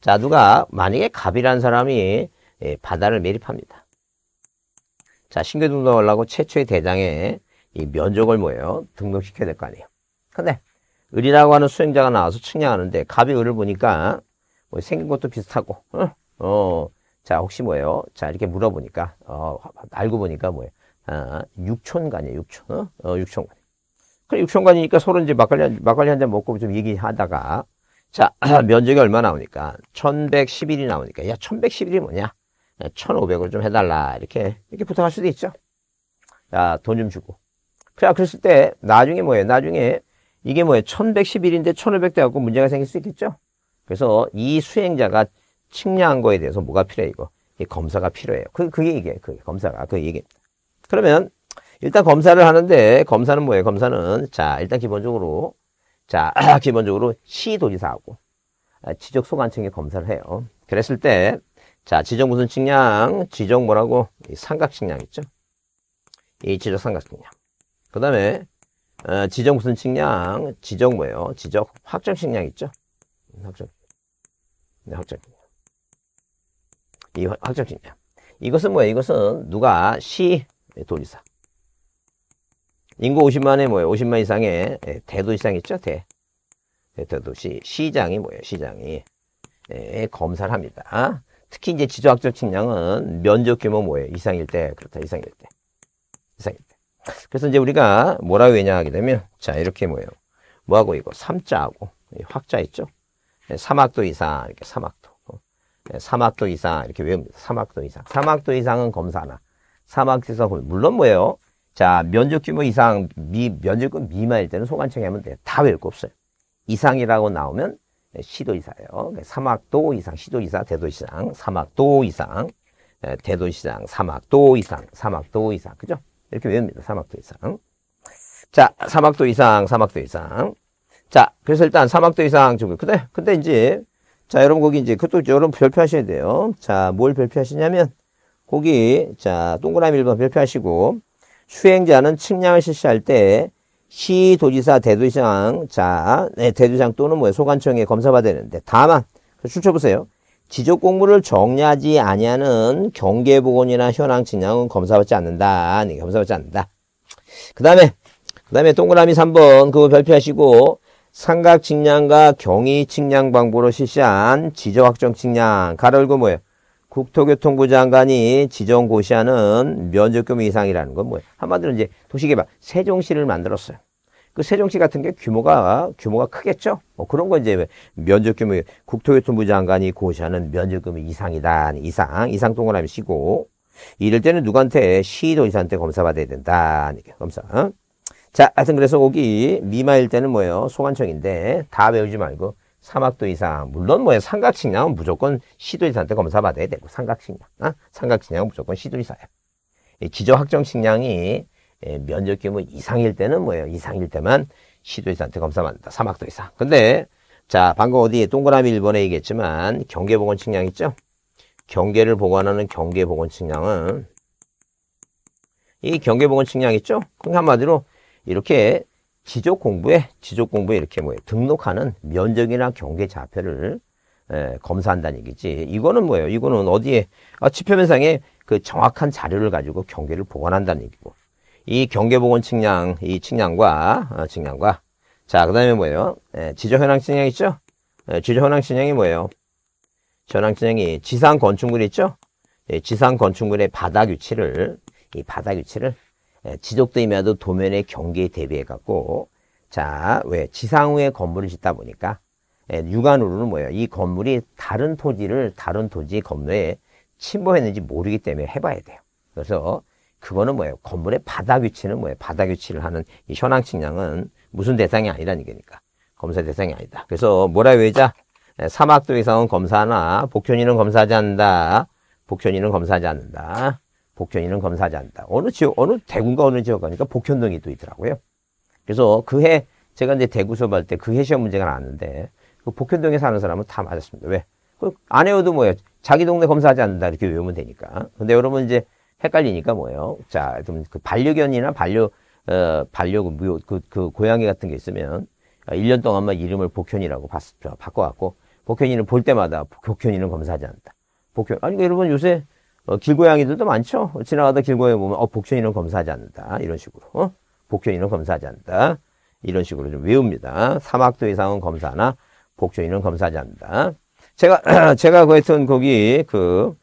자 누가 만약에 갑이라는 사람이 예, 바다를 매립합니다 자 신규 등록하려고 최초의 대장에 이 면적을 뭐예요 등록시켜야 될 거 아니에요 근데 을이라고 하는 수행자가 나와서 측량하는데 갑이 을을 보니까 뭐 생긴 것도 비슷하고 어? 어. 자 혹시 뭐예요? 자 이렇게 물어보니까 어, 알고 보니까 뭐예요? 아, 육촌간이에요. 육촌. 어? 어 육촌간. 그래 육촌간이니까 서로 이제 막걸리 한, 막걸리 한잔 먹고 좀 얘기하다가 자 면적이 얼마 나오니까 1 1 1 1이 나오니까 야1 1 1 1이 뭐냐? 1 5 0 0을좀 해달라 이렇게 이렇게 부탁할 수도 있죠. 자돈 좀 주고. 그자 그랬을 때 나중에 뭐예요? 나중에 이게 뭐예요? 1111인데 1500 돼갖고 문제가 생길 수 있겠죠? 그래서 이 수행자가 측량한 거에 대해서 뭐가 필요해, 이거? 이 검사가 필요해요. 그, 그게 이게, 그 검사가, 그 얘기입니다. 그러면, 일단 검사를 하는데, 검사는 뭐예요? 검사는, 자, 일단 기본적으로, 자, 기본적으로 시도지사하고, 아, 지적 소관청에 검사를 해요. 그랬을 때, 자, 지정 무슨 측량? 지정 뭐라고? 삼각 측량 있죠? 이 지적 삼각 측량. 그 다음에, 어, 지정 무슨 측량? 지적 뭐예요? 지적 확정 측량 있죠? 확정. 네, 확정. 이 확정 측량. 이것은 뭐예요? 이것은 누가 시 네, 도지사. 인구 50만에 뭐예요? 50만 이상의 예, 대도시장 있죠? 대. 네, 대도시. 시장이 뭐예요? 시장이. 예, 검사를 합니다. 특히 이제 지적학적 측량은 면적 규모 뭐예요? 이상일 때. 그렇다. 이상일 때. 이상일 때. 그래서 이제 우리가 뭐라고 얘기하게 되면 자 이렇게 뭐예요. 뭐하고 이거 삼자하고 확자 있죠. 네, 사막도 이상 이렇게 사막도 네, 사막도 이상 이렇게 외웁니다. 사막도 이상 사막도 이상은 검사나 사막에서 물론 뭐예요. 자 면적 규모 이상 미, 면적은 미만일 때는 소관청에 하면 돼요. 다 외울 거 없어요. 이상이라고 나오면 네, 시도 이상이에요 사막도 이상, 시도 이상 대도 이상, 사막도 이상, 대도 이상, 사막도 이상, 사막도 이상, 그죠? 이렇게 외웁니다. 사막도 이상. 자, 사막도 이상, 사막도 이상. 자, 그래서 일단 사막도 이상 주고. 근데, 근데 이제, 자, 여러분 거기 이제 그것도 여러분 별표하셔야 돼요. 자, 뭘 별표하시냐면, 거기, 자, 동그라미 1번 별표하시고, 수행자는 측량을 실시할 때, 시, 도지사, 대도시장, 자, 네, 대도시장 또는 뭐 소관청에 검사받아야 되는데, 다만, 출처 보세요. 지적 공부를 정리하지 아니하는 경계 복원이나 현황 측량은 검사받지 않는다. 네, 검사받지 않는다. 그다음에 그다음에 동그라미 3번 그거 별표하시고 삼각 측량과 경위 측량 방법으로 실시한 지적 확정 측량 가로열고 뭐예요? 국토교통부 장관이 지정 고시하는 면적규모 이상이라는 건 뭐예요? 한마디로 이제 도시개발 세종시를 만들었어요. 그 세종시 같은 게 규모가 규모가 크겠죠. 뭐 그런 거 이제 면적 규모 국토교통부 장관이 고시하는 면적 규모 이상이다. 이상 이상 동그라미 치고 이럴 때는 누구한테 시도지사한테 검사 받아야 된다. 검사. 자, 하여튼 그래서 거기 미마일 때는 뭐예요? 소관청인데 다배우지 말고 사막도 이상 물론 뭐예요? 삼각식량은 무조건 시도지사한테 검사 받아야 되고 삼각식량. 어? 삼각식량은 무조건 시도지사야. 지저확정식량이 예, 면적 규모 이상일 때는 뭐예요? 이상일 때만 시도의상한검사만는다 사막도의사. 근데 자 방금 어디 에 동그라미 1번에 얘기했지만 경계보건측량 있죠? 경계를 보관하는 경계보건측량은 이 경계보건측량 있죠? 그럼 그러니까 한마디로 이렇게 지적 공부에 지적 공부에 이렇게 뭐예요? 등록하는 면적이나 경계 좌표를 에, 예, 검사한다는 얘기지. 이거는 뭐예요? 이거는 어디에 아, 지표면상에 그 정확한 자료를 가지고 경계를 보관한다는 얘기고. 이 경계복원 측량, 이 측량과, 어, 측량과. 자, 그 다음에 뭐예요? 예, 지저 현황 측량 있죠? 예, 지저 현황 측량이 뭐예요? 현황 측량이 지상 건축물 있죠? 예, 지상 건축물의 바닥 위치를, 이 바닥 위치를 예, 지적도임해도 도면의 경계에 대비해 갖고, 자, 왜? 지상 후에 건물을 짓다 보니까, 예, 육안으로는 뭐예요? 이 건물이 다른 토지를 다른 토지 건물에 침범했는지 모르기 때문에 해봐야 돼요. 그래서 그거는 뭐예요? 건물의 바닥 위치는 뭐예요? 바닥 위치를 하는 이 현황 측량은 무슨 대상이 아니라는 얘기니까. 검사 대상이 아니다. 그래서 뭐라 외자? 예, 사막도 이상은 검사나 복현이는 검사하지 않는다. 복현이는 검사하지 않는다. 복현이는 검사하지 않는다. 어느 지역, 어느 대구가 어느 지역 가니까 그러니까 복현동이 또 있더라고요. 그래서 그해 제가 이제 대구 서업할때 그 해 시험 문제가 나왔는데 그 복현동에 사는 사람은 다 맞았습니다. 왜? 안 그 해도 뭐예요? 자기 동네 검사하지 않는다 이렇게 외우면 되니까. 근데 여러분 이제 헷갈리니까 뭐예요? 자, 그그 반려견이나 반려, 어, 반려군, 그, 그, 그 고양이 같은 게 있으면, 1년 아, 동안만 이름을 복현이라고 바, 바꿔갖고, 복현이는 볼 때마다 복현이는 검사하지 않는다. 복현, 아니, 그러니까 여러분 요새, 어, 길고양이들도 많죠? 지나가다 길고양이 보면, 어, 복현이는 검사하지 않는다. 이런 식으로, 어? 복현이는 검사하지 않는다. 이런 식으로 좀 외웁니다. 사막도 이상은 검사나, 복현이는 검사하지 않는다. 제가, 제가 그랬던 거기, 그,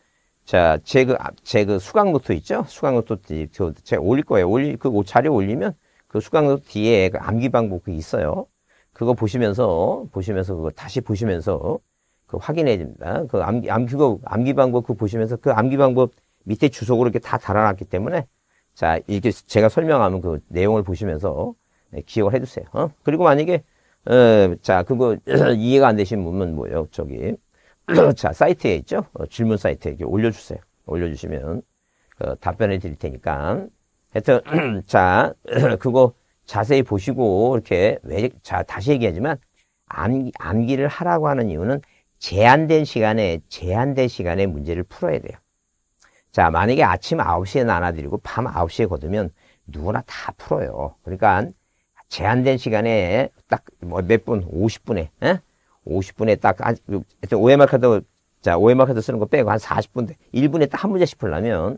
자, 제 그, 제 그 수강 노트 있죠? 수강 노트, 그, 제 올릴 거예요. 올리, 그 자료 올리면 그 수강 노트 뒤에 그 암기 방법 그 있어요. 그거 보시면서, 보시면서 그거 다시 보시면서 그 확인해야 됩니다. 그 암기, 암기, 암기 방법 그 보시면서 그 암기 방법 밑에 주소로 이렇게 다 달아놨기 때문에 자, 이렇게 제가 설명하면 그 내용을 보시면서 네, 기억을 해주세요. 어? 그리고 만약에, 어, 자, 그거 이해가 안 되신 분은 뭐예요? 저기. 자, 사이트에 있죠? 어, 질문 사이트에 올려주세요. 올려주시면 어, 답변해 드릴 테니까. 하여튼, 자, 그거 자세히 보시고, 이렇게, 왜, 자, 다시 얘기하지만, 암기, 암기를 하라고 하는 이유는 제한된 시간에, 제한된 시간에 문제를 풀어야 돼요. 자, 만약에 아침 9시에 나눠드리고 밤 9시에 거두면 누구나 다 풀어요. 그러니까 제한된 시간에 딱몇 뭐 분, 50분에 에? 예? 50분에 딱, 한, 하여튼 OMR 카드, 자, OMR 카드 쓰는 거 빼고 한 40분, 1분에 딱 한 문제씩 풀려면,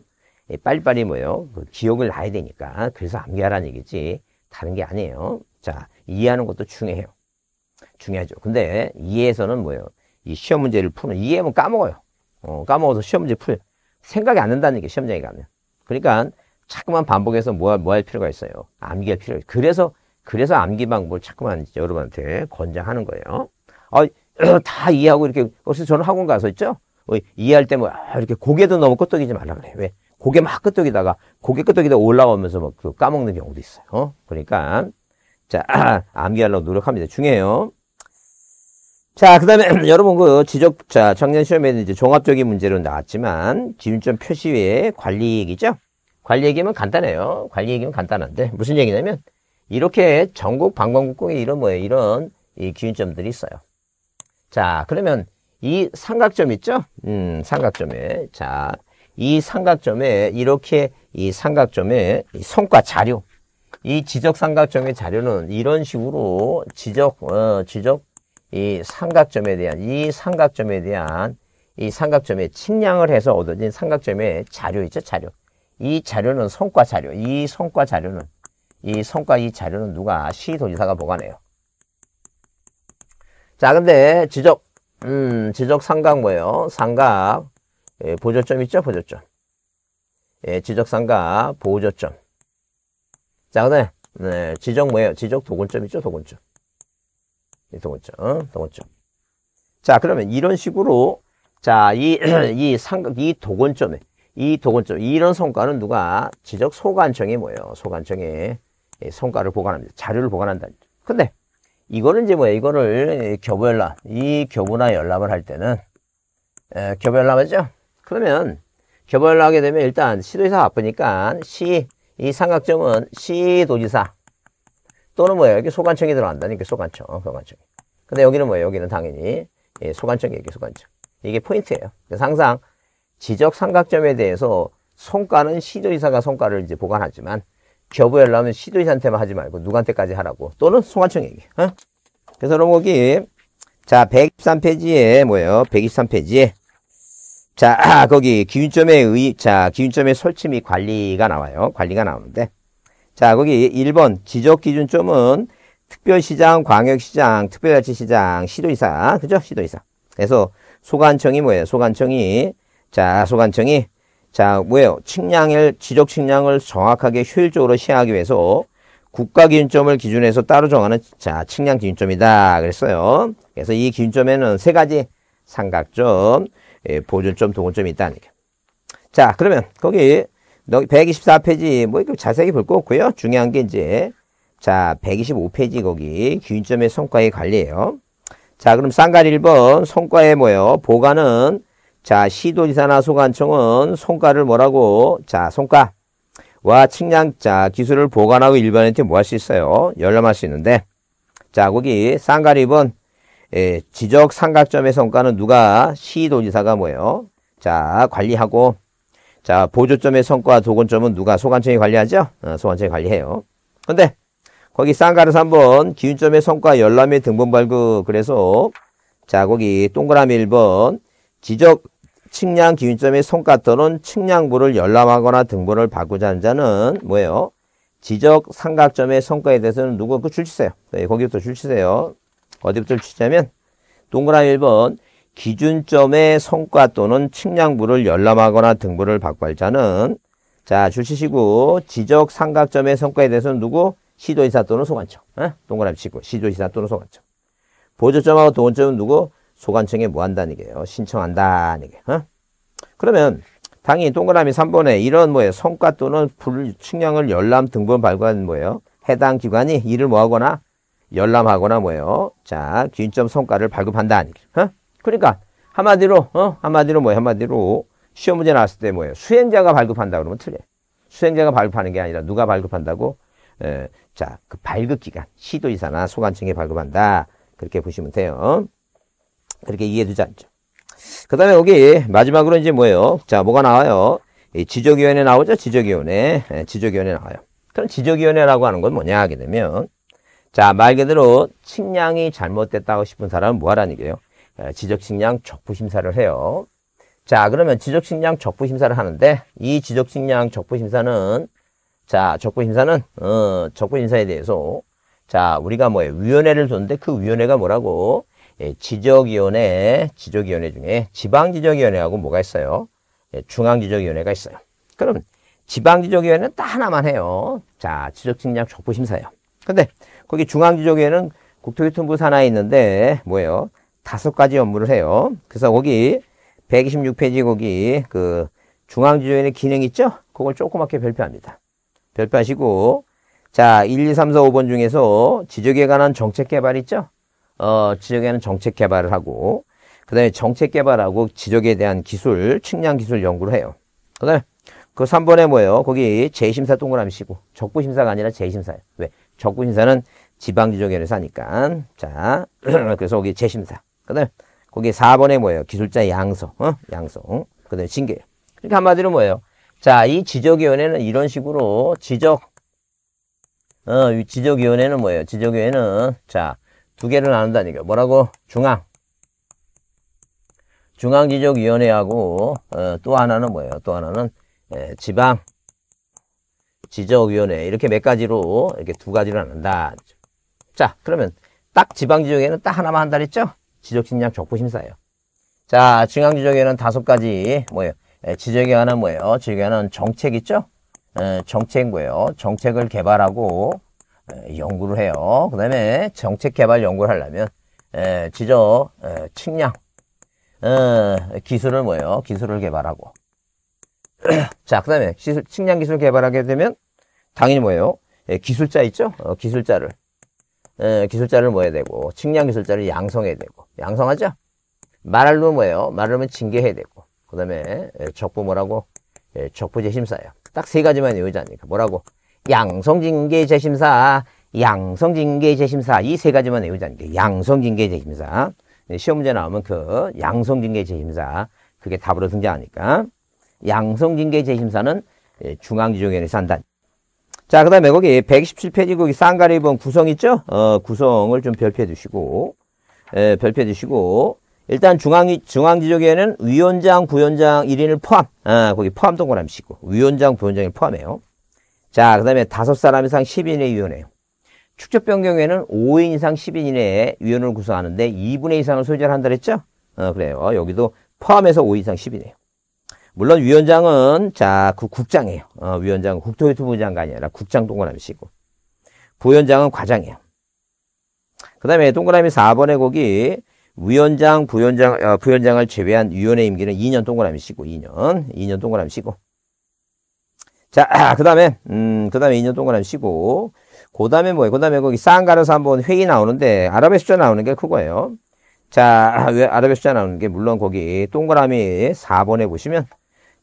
예, 빨리빨리 뭐요? 그 기억을 놔야 되니까. 그래서 암기하라는 얘기지. 다른 게 아니에요. 자, 이해하는 것도 중요해요. 중요하죠. 근데 이해에서는 뭐예요? 이 시험 문제를 푸는, 이해하면 까먹어요. 어, 까먹어서 시험 문제 풀, 생각이 안 난다는 게 시험장에 가면. 그러니까 자꾸만 반복해서 뭐, 뭐할 필요가 있어요. 암기할 필요가 있어요. 그래서, 그래서 암기 방법을 자꾸만 여러분한테 권장하는 거예요. 아, 다 이해하고 이렇게 그래서 저는 학원 가서 있죠. 어, 이해할 때뭐 아, 이렇게 고개도 너무 끄덕이지 말라 그래. 왜? 고개 막 끄덕이다가 고개 끄덕이다 올라오면서 막 그 까먹는 경우도 있어요. 어? 그러니까 자 암기하려고 노력합니다. 중요해요. 자, 그 다음에 여러분 그 지적, 자, 청년 시험에는 이제 종합적인 문제로 나왔지만 기준점 표시 외에 관리 얘기죠? 관리 얘기면 간단해요. 관리 얘기면 간단한데 무슨 얘기냐면 이렇게 전국 방광국공의 이런 뭐예 이런 이 기준점들이 있어요. 자, 그러면 이 삼각점 있죠? 음, 삼각점에. 자, 이 삼각점에 이렇게 이 삼각점에 이 성과 자료 이 지적 삼각점의 자료는 이런 식으로 지적 어, 지적 이 삼각점에 대한 이 삼각점에 대한 이 삼각점의 측량을 해서 얻어진 삼각점의 자료 있죠 자료 이 자료는 성과 자료 이 성과 자료는 이 성과 이 자료는 누가 시도지사가 보관해요 자, 근데 지적, 음, 지적 삼각 뭐예요? 삼각, 예, 보조점 있죠? 보조점. 예, 지적 삼각, 보조점. 자, 근데, 네, 지적 뭐예요? 지적 도근점 있죠? 도근점. 예, 도근점, 어? 도근점. 자, 그러면 이런 식으로, 자, 이, 이 삼각, 이 도근점에, 이 도건점, 이런 성과는 누가 지적 소관청이 뭐예요? 소관청이 예, 성과를 보관합니다. 자료를 보관한다. 근데 이거는 이제 뭐야 이거를 교부연락 이 교부나 연락을 할 때는 에, 교부연락하죠 그러면 교부연락하게 되면 일단 시도지사 바쁘니까 시 이 삼각점은 시도지사 또는 뭐야 여기 소관청이 들어간다니까 소관청 소관청 근데 여기는 뭐예 여기는 당연히 예, 소관청이 여기 소관청 이게 포인트예요 그래서 항상 지적 삼각점에 대해서 손가는 시도지사가 손가를 이제 보관하지만 교부하려면 시도인한테만 하지 말고 누구한테까지 하라고 또는 소관청에게 어? 그래서 여러분 거기 자 123페이지에 뭐예요 123페이지에 자 아, 거기 기준점에 의, 자 기준점의 설치 및 관리가 나와요 관리가 나오는데 자 거기 1번 지적 기준점은 특별시장 광역시장 특별자치시장 시도이사 그죠 시도이사 그래서 소관청이 뭐예요 소관청이 자 소관청이 자, 뭐예요? 측량을, 지적 측량을 정확하게 효율적으로 시행하기 위해서 국가 기준점을 기준해서 따로 정하는 자, 측량 기준점이다. 그랬어요. 그래서 이 기준점에는 세 가지 삼각점, 예, 보존점, 동원점이 있다니까. 자, 그러면 거기 124페이지 뭐 이렇게 자세히 볼 거 없고요. 중요한 게 이제 자, 125페이지 거기 기준점의 성과의 관리예요. 자, 그럼 쌍가리 1번 성과의 뭐예요? 보관은 자, 시도지사나 소관청은 손가를 뭐라고? 자, 손가와 측량 자 기술을 보관하고 일반인한테 뭐 할 수 있어요? 열람할 수 있는데 자 거기 쌍가립은 예, 지적 삼각점의 성과는 누가 시도지사가 뭐예요? 자 관리하고 자 보조점의 성과 도건점은 누가 소관청이 관리하죠? 어, 소관청이 관리해요. 근데 거기 쌍가르 한번 기준점의 성과 열람의 등본 발급 그래서 자 거기 동그라미 1번 지적 측량 기준점의 손가 또는 측량부를 열람하거나 등본을 바꾸자 는 자는 뭐예요? 지적 삼각점의 성과에 대해서는 누구 그 줄치세요. 네, 거기부터 줄치세요. 어디부터 치자면 동그라미 1번 기준점의 성과 또는 측량부를 열람하거나 등부를 바꿀 자는 자 줄치시고 지적 삼각점의 성과에 대해서는 누구 시도이사 또는 소관점 네? 동그라미 치고 시도이사 또는 소관점 보조점하고 도원점은 누구 소관청에 뭐 한다는 얘기예요? 신청한다는 얘기예요. 어? 그러면 당연히 동그라미 3번에 이런 뭐예요? 성과 또는 불측량을 열람 등본 발간 뭐예요? 해당 기관이 일을 뭐하거나 열람하거나 뭐예요? 자, 기준점 성과를 발급한다는 얘기예요. 어? 그러니까 한마디로 어? 한마디로 뭐예요? 한마디로 시험 문제 나왔을 때 뭐예요? 수행자가 발급한다 그러면 틀려. 요 수행자가 발급하는 게 아니라 누가 발급한다고? 에, 예, 자, 그 발급 기간, 시도이사나 소관청에 발급한다. 그렇게 보시면 돼요. 그렇게 이해해 두지 않죠. 그 다음에 여기 마지막으로 이제 뭐예요? 자, 뭐가 나와요? 지적위원회 나오죠? 지적위원회. 예, 지적위원회 나와요. 그럼 지적위원회라고 하는 건 뭐냐 하게 되면 자, 말 그대로 측량이 잘못됐다고 싶은 사람은 뭐 하라는 얘기예요? 예, 지적측량 적부심사를 해요. 자, 그러면 지적측량 적부심사를 하는데 이 지적측량 적부심사는 자, 적부심사는 어, 적부심사에 대해서 자, 우리가 뭐예요? 위원회를 뒀는데 그 위원회가 뭐라고? 예, 지적위원회, 지적위원회 중에 지방지적위원회하고 뭐가 있어요? 예, 중앙지적위원회가 있어요. 그럼 지방지적위원회는 딱 하나만 해요. 자, 지적측량 적부심사예요. 근데 거기 중앙지적위원회는 국토교통부 산하에 있는데 뭐예요? 다섯 가지 업무를 해요. 그래서 거기 126페이지 거기 그중앙지적위원회 기능 있죠? 그걸 조그맣게 별표합니다. 별표하시고 자 1, 2, 3, 4, 5번 중에서 지적에 관한 정책 개발 있죠? 어, 지역에는 정책 개발을 하고 그다음에 정책 개발하고 지적에 대한 기술, 측량 기술 연구를 해요. 그다음에 그 3번에 뭐예요? 거기 재심사 동그라미 치고 적부 심사가 아니라 재심사예요. 왜? 적부 심사는 지방 지적위원회에서 하니까. 자. 그래서 거기 재심사. 그다음에 거기 4번에 뭐예요? 기술자 양성. 어? 양성. 그다음에 징계. 그러니까 한마디로 뭐예요? 자, 이 지적위원회는 이런 식으로 지적 어, 지적위원회는 뭐예요? 지적위원회는 자, 두 개를 나눈다니까. 뭐라고? 중앙. 중앙지적위원회하고 어, 또 하나는 뭐예요? 또 하나는 예, 지방 지적위원회 이렇게 몇 가지로 이렇게 두가지를 나눈다. 자 그러면 딱 지방지적에는 딱 하나만 한다 그랬죠? 지적심리 적부심사예요. 자 중앙지적에는 다섯 가지 뭐예요? 예, 지적에 관한 뭐예요? 지적에 관한 정책 있죠? 예, 정책 뭐예요? 정책을 개발하고 연구를 해요. 그 다음에 정책 개발 연구를 하려면 지적 측량 어, 기술을 뭐예요? 기술을 개발하고 자, 그 다음에 측량 기술 개발하게 되면 당연히 뭐예요? 예, 기술자 있죠? 어, 기술자를 기술자를 뭐 해야 되고 측량 기술자를 양성해야 되고 양성하죠? 말하면 뭐예요? 말하면 징계해야 되고 그 다음에 적부 뭐라고? 적부 제심사예요딱 세 가지만 외우지 않니까 뭐라고? 양성징계 재심사, 양성징계 재심사 이 세 가지만 외우자는 게 양성징계 재심사. 네, 시험 문제 나오면 그 양성징계 재심사 그게 답으로 등장하니까 양성징계 재심사는 예, 중앙지정위원회에서 한다. 자, 그 다음에 거기 127페이지 거기 쌍가리 본 구성 있죠? 어, 구성을 좀 별표해 주시고, 예, 별표해 주시고, 일단 중앙, 중앙지적위에는 위원장, 구위원장 1인을 포함, 아, 거기 포함 동그라미 시고 위원장, 부위원장을 포함해요. 자, 그 다음에 다섯 사람 이상 10인 의 위원회. 축적 변경회는 5인 이상 10인 이내에 위원을 구성하는데 2분의 이상을 소멸한다 유자 그랬죠? 어, 그래요. 여기도 포함해서 5인 이상 10인이에요. 물론 위원장은 자, 그 국장이에요. 어, 위원장은 국토교통부 장관이 아니라 국장 동그라미 씨고. 부위원장은 과장이에요. 그 다음에 동그라미 4번의 곡이 위원장, 부위원장, 어, 부위원장을 제외한 위원회 임기는 2년 동그라미 씨고, 2년. 2년 동그라미 씨고. 자, 그 다음에, 음, 그 다음에 2년 동안 쉬고, 그 다음에 뭐예요? 그 다음에 거기 쌍 가려서 한번 회의 나오는데, 아랍의 숫자 나오는 게 그거예요. 자, 왜 아랍의 숫자 나오는 게, 물론 거기 동그라미 4번에 보시면,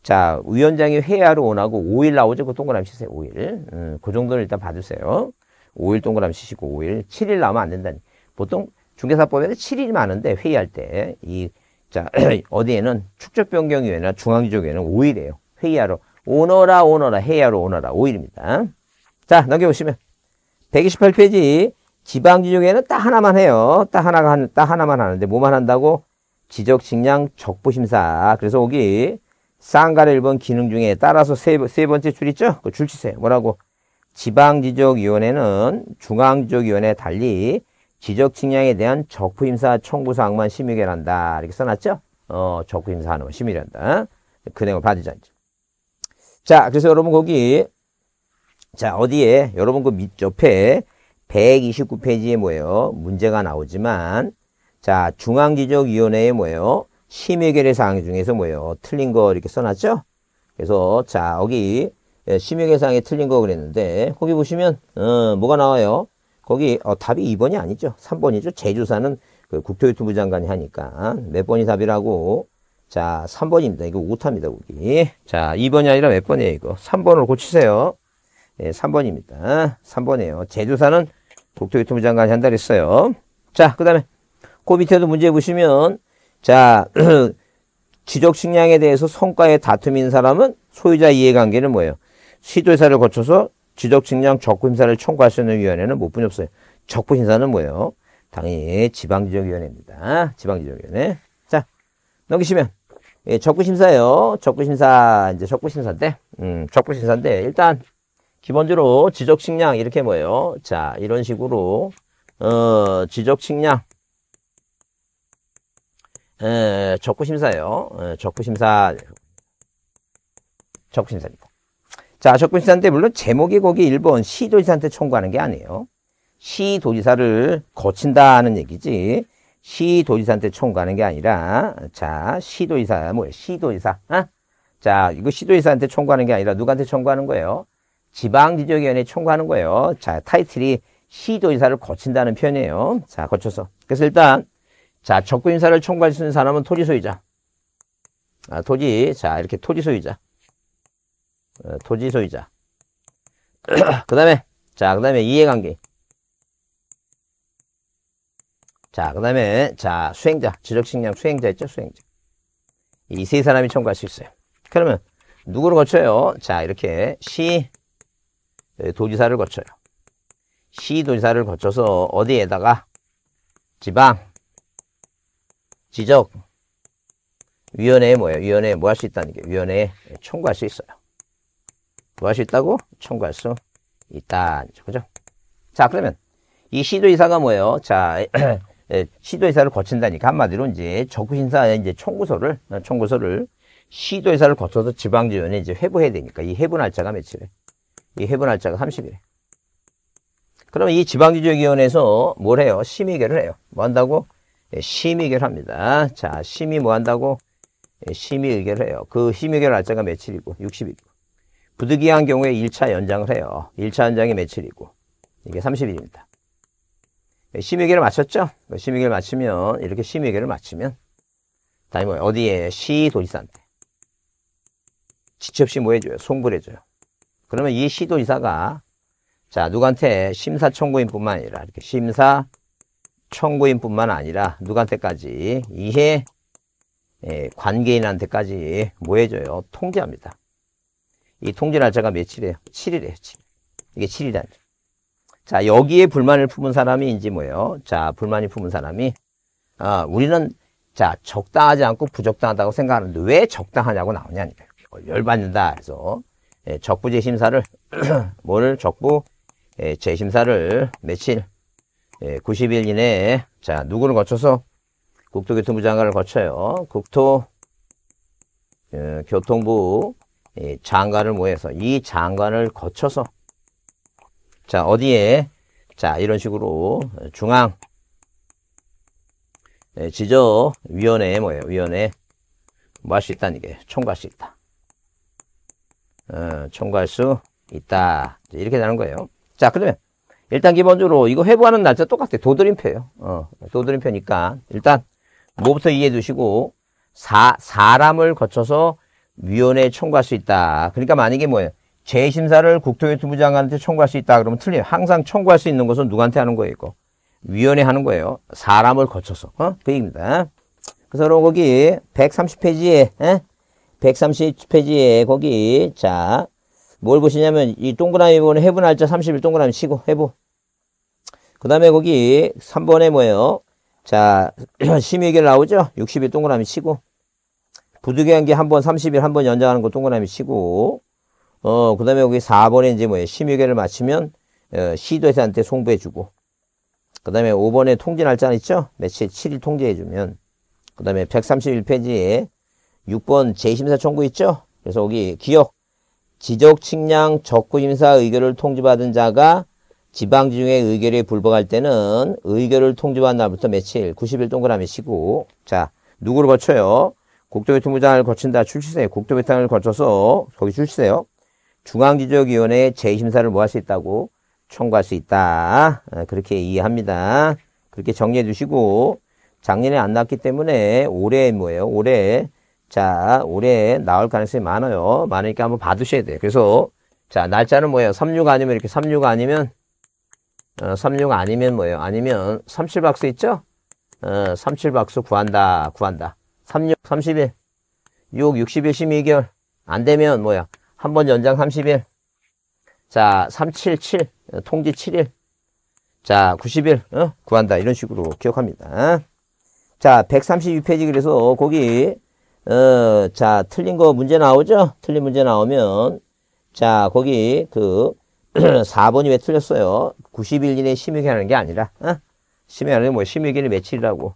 자, 위원장이 회의하러 원하고 5일 나오죠? 그 동그라미 치세요, 5일. 음, 그 정도는 일단 봐주세요. 5일 동그라미 치시고, 5일. 7일 나오면 안 된다니. 보통 중개사법에는 7일이 많은데, 회의할 때, 이, 자, 어디에는 축적 변경위원회나 중앙지조위원회는 5일이에요. 회의하러. 오너라 오너라 해야로 오너라 5일입니다. 자 넘겨보시면 128페이지 지방지역에는 딱 하나만 해요. 딱 하나가 한, 딱 하나만 하는데 뭐만 한다고? 지적, 직량, 적부심사. 그래서 여기 쌍가르 1번 기능 중에 따라서 세, 세 번째 줄 있죠? 그 줄 치세요. 뭐라고? 지방지적위원회는 중앙지적위원회 달리 지적 측량에 대한 적부심사 청구사항만 심의결한다. 이렇게 써놨죠? 어, 적부심사하는 심의한다. 그 내용을 봐주자. 이제. 자, 그래서 여러분 거기 자, 어디에 여러분 그 밑옆에 129페이지에 뭐예요? 문제가 나오지만 자, 중앙지적위원회에 뭐예요? 심의결의 사항 중에서 뭐예요? 틀린 거 이렇게 써놨죠? 그래서 자, 여기 예, 심의결의 사항에 틀린 거 그랬는데 거기 보시면 어, 뭐가 나와요? 거기 어, 답이 2번이 아니죠. 3번이죠. 제조사는 그 국토유튜브 장관이 하니까 몇 번이 답이라고 자, 3번입니다. 이거 오타입니다, 우기. 자, 2번이 아니라 몇 번이에요, 이거? 3번으로 고치세요. 예, 3번입니다. 3번이에요. 제조사는 국토교통부 장관이 한달했어요 자, 그 다음에, 그 밑에도 문제 보시면, 자, 지적 식량에 대해서 성과에 다툼인 사람은 소유자 이해관계는 뭐예요? 시도회사를 거쳐서 지적 측량 적부 심사를 청구할 수 있는 위원회는 못분협없어요 적부 심사는 뭐예요? 당연히 지방지적위원회입니다. 지방지적위원회. 자, 넘기시면 예, 적구심사예요. 적구심사, 이제 적구심사인데, 음, 적구심사인데, 일단, 기본적으로 지적식량 이렇게 뭐예요? 자, 이런 식으로, 어, 지적식량 예, 적구심사예요. 예, 적구심사, 적구심사입니다. 자, 적구심사인데, 물론 제목이 거기 1번 시도지사한테 청구하는 게 아니에요. 시도지사를 거친다는 얘기지 시도지사한테 총 가는 게 아니라 자 시도지사 뭐예요? 시도지사 어? 자 이거 시도지사한테 총 가는 게 아니라 누구한테 청구하는 거예요? 지방지적위원회에 청구하는 거예요. 자 타이틀이 시도지사를 거친다는 표현이에요. 자 거쳐서 그래서 일단 자 적구인사를 청구할 수 있는 사람은 토지 소유자 아, 토지 자 이렇게 토지 소유자 어, 토지 소유자 그 다음에 자그 다음에 이해관계 자, 그 다음에, 자, 수행자, 지적식량 수행자 있죠? 수행자. 이 세 사람이 청구할 수 있어요. 그러면, 누구를 거쳐요? 자, 이렇게, 시, 네, 도지사를 거쳐요. 시 도지사를 거쳐서 어디에다가 지방, 지적, 위원회에 뭐예요? 위원회에 뭐 할 수 있다는 게 위원회에 청구할 수 있어요. 뭐 할 수 있다고? 청구할 수 있다. 그죠? 자, 그러면 이 시도지사가 뭐예요? 자, 예, 시도의사를 거친다니까 한마디로 이제 적구신사의 이제 청구서를 어, 총구서를 시도의사를 거쳐서 지방지원에 이제 회부해야 되니까 이 회부 날짜가 며칠에 이 회부 날짜가 30일에 그러면 이 지방지조위원회에서 뭘 해요? 심의결을 해요. 뭐 한다고? 예, 심의결 합니다. 자, 심의 뭐 한다고? 예, 심의 의결을 해요. 그 심의결 날짜가 며칠이고, 60일이고. 부득이한 경우에 1차 연장을 해요. 1차 연장이 며칠이고, 이게 30일입니다. 네, 심의계를 맞췄죠? 네, 심의계를 맞추면 이렇게 심의계를 맞추면 다시 뭐 어디에 시 도지사한테 지첩시 뭐 해줘요? 송불해줘요. 그러면 이 시 도지사가 자 누구한테 심사 청구인뿐만 아니라 이렇게 심사 청구인뿐만 아니라 누구한테까지 이해 예, 관계인한테까지 뭐 해줘요? 통제합니다. 이 통제 날짜가 며칠이에요? 7일이에요. 7일. 이게 7일이라는 자, 여기에 불만을 품은 사람이 이제 뭐예요? 자, 불만이 품은 사람이 아, 우리는 자, 적당하지 않고 부적당하다고 생각하는데 왜 적당하냐고 나오냐니까. 열받는다. 그래서 예, 적부 재심사를 뭐를 적부 예, 재심사를 며칠 예, 90일 이내에 자, 누구를 거쳐서 국토교통부 장관을 거쳐요. 국토 예, 교통부 예, 장관을 모여서 이 장관을 거쳐서 자, 어디에? 자, 이런 식으로 중앙 네, 지저위원회 뭐예요? 위원회 뭐 할 수 있다는 게 총괄 수 있다. 어, 총괄 수 있다. 이렇게 되는 거예요. 자, 그러면 일단 기본적으로 이거 회부하는 날짜 똑같아. 도드림표예요. 어, 도드림표니까 일단 뭐부터 이해해 두시고 사, 사람을 거쳐서 위원회 총괄 수 있다. 그러니까 만약에 뭐예요? 재심사를 국토교통부 장관한테 청구할 수 있다 그러면 틀려요. 항상 청구할 수 있는 것은 누구한테 하는 거예요, 이거? 위원회 하는 거예요. 사람을 거쳐서. 어? 그 얘기입니다. 그래서 여 거기 130페이지에, 에? 130페이지에 거기, 자, 뭘 보시냐면 이 동그라미 보는 해분 날짜 30일 동그라미 치고 해보. 그 다음에 거기 3번에 뭐예요? 자, 심의결 나오죠? 60일 동그라미 치고. 부득이한 게 한 번 30일 한 번 연장하는 거 동그라미 치고. 어, 그 다음에 여기 4번에 이제 뭐예요? 심의계를 마치면, 어, 시도회사한테 송부해주고. 그 다음에 5번에 통지 날짜 있죠? 매치 7일 통지해주면. 그 다음에 131페이지에 6번 재심사 청구 있죠? 그래서 여기 기억, 지적 측량 적구 심사 의결을 통지받은 자가 지방지 중에 의결에 불복할 때는 의결을 통지받은 날부터 며칠 90일 동그라미 쉬고 자 누구를 거쳐요? 국토교통부장을 거친다 출시세 국토교통을 거쳐서 거기 출시세요. 중앙지적위원회의 재심사를 뭐 할 수 있다고 청구할 수 있다. 어, 그렇게 이해합니다. 그렇게 정리해 주시고 작년에 안 나왔기 때문에 올해 뭐예요? 올해 자 올해 나올 가능성이 많아요. 많으니까 한번 봐두셔야 돼요. 그래서 자 날짜는 뭐예요? 36 아니면 이렇게 36 아니면 어, 36 아니면 뭐예요? 아니면 37박스 있죠? 어, 37박스 구한다 구한다. 36 3 1 6 60일 심의결 안 되면 뭐야? 한번 연장 30일. 자, 377, 통지 7일. 자, 90일, 어? 구한다. 이런 식으로 기억합니다. 자, 136페이지 그래서 거기, 어, 자, 틀린 거 문제 나오죠? 틀린 문제 나오면, 자, 거기 그 4번이 왜 틀렸어요? 90일 이내에 심의기 하는 게 아니라, 어? 심의하는 뭐 심의기는 며칠이라고.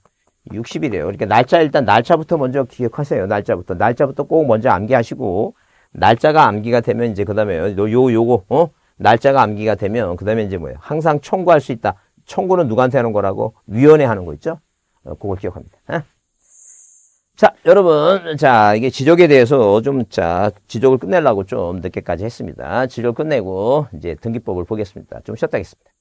60일이에요. 그러니까 날짜 일단 날짜부터 먼저 기억하세요. 날짜부터. 날짜부터 꼭 먼저 암기하시고 날짜가 암기가 되면 이제 그 다음에 요, 요, 요거, 어? 날짜가 암기가 되면 그 다음에 이제 뭐예요? 항상 청구할 수 있다. 청구는 누구한테 하는 거라고? 위원회 하는 거 있죠? 어, 그걸 기억합니다. 어? 자, 여러분. 자, 이게 지적에 대해서 좀, 자, 지적을 끝내려고 좀 늦게까지 했습니다. 지적을 끝내고 이제 등기법을 보겠습니다. 좀 쉬었다 하겠습니다.